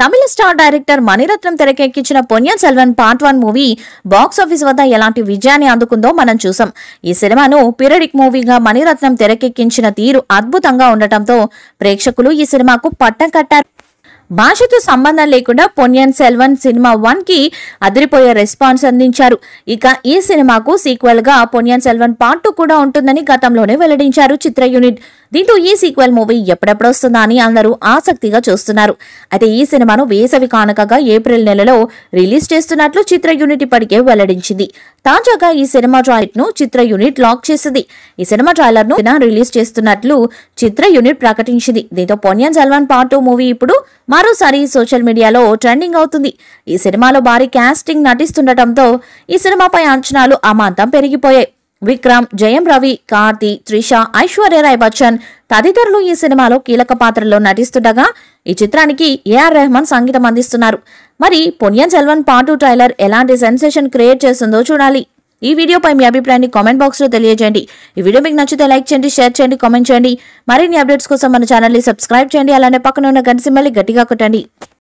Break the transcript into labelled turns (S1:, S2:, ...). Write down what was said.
S1: తమిళ star director Mani Ratnam తెరకెక్కించిన Ponniyin Selvan part one movie box office వద్ద ఎలాంటి విజయాన్ని అందుకుందో మనం చూసాం ఈ సినిమాను పిరడిక్ మూవీగా మణిరత్నం తెరకెక్కించిన తీరు అద్భుతంగా ఉండటంతో ప్రేక్షకులు ఈ సినిమాకు పట్టం కట్టారు భాషతో సంబంధం లేకుండా పొన్యన్ సెల్వన్ సినిమా వన్ కి అదిరిపోయే రెస్పాన్స్ అందించారు ఇక ఈ సినిమాకు సీక్వెల్ గా పొన్యన్ సెల్వన్ పార్ట్ టూ కూడా ఉంటుందని గతంలోనే వెల్లడించారు చిత్ర యూనిట్ దీంతో ఈ సీక్వెల్ మూవీ ఎప్పుడెప్పుడు వస్తుందా అని అందరూ ఆసక్తిగా చూస్తున్నారు అయితే ఈ సినిమాను వేసవి కానుకగా ఏప్రిల్ నెలలో రిలీజ్ చేస్తున్నట్లు చిత్ర యూనిట్ ఇప్పటికే వెల్లడించింది తాజాగా ఈ సినిమా ట్రాయిట్ ను చిత్ర యూనిట్ లాక్ చేసింది ఈ సినిమా ట్రైలర్ ను రిలీజ్ చేస్తున్నట్లు చిత్ర యూనిట్ ప్రకటించింది దీంతో Ponniyin Selvan part two movie ఇప్పుడు మరోసారి సోషల్ మీడియాలో ట్రెండింగ్ అవుతుంది ఈ సినిమాలో భారీ క్యాస్టింగ్ నటిస్తుండటంతో ఈ సినిమాపై అంచనాలు అమాంతం పెరిగిపోయాయి విక్రమ్ జయం రవి కార్తి త్రిష ఐశ్వర్య రాయ్ బచ్చన్ తదితరులు ఈ సినిమాలో కీలక పాత్రలో నటిస్తుండగా ఈ చిత్రానికి ఏఆర్ రెహమాన్ సంగీతం అందిస్తున్నారు మరి పొన్యన్ సెల్వన్ పాటు ట్రైలర్ ఎలాంటి సెన్సేషన్ క్రియేట్ చేస్తుందో చూడాలి ఈ వీడియోపై మీ అభిప్రాయాన్ని కామెంట్ బాక్స్లో తెలియజేయండి ఈ వీడియో మీకు నచ్చితే లైక్ చేయండి షేర్ చేయండి కామెంట్ చేయండి మరిన్ని అప్డేట్స్ కోసం మన ఛానల్ని సబ్స్క్రైబ్ చేయండి అలానే పక్కన ఉన్న గంట గట్టిగా కొట్టండి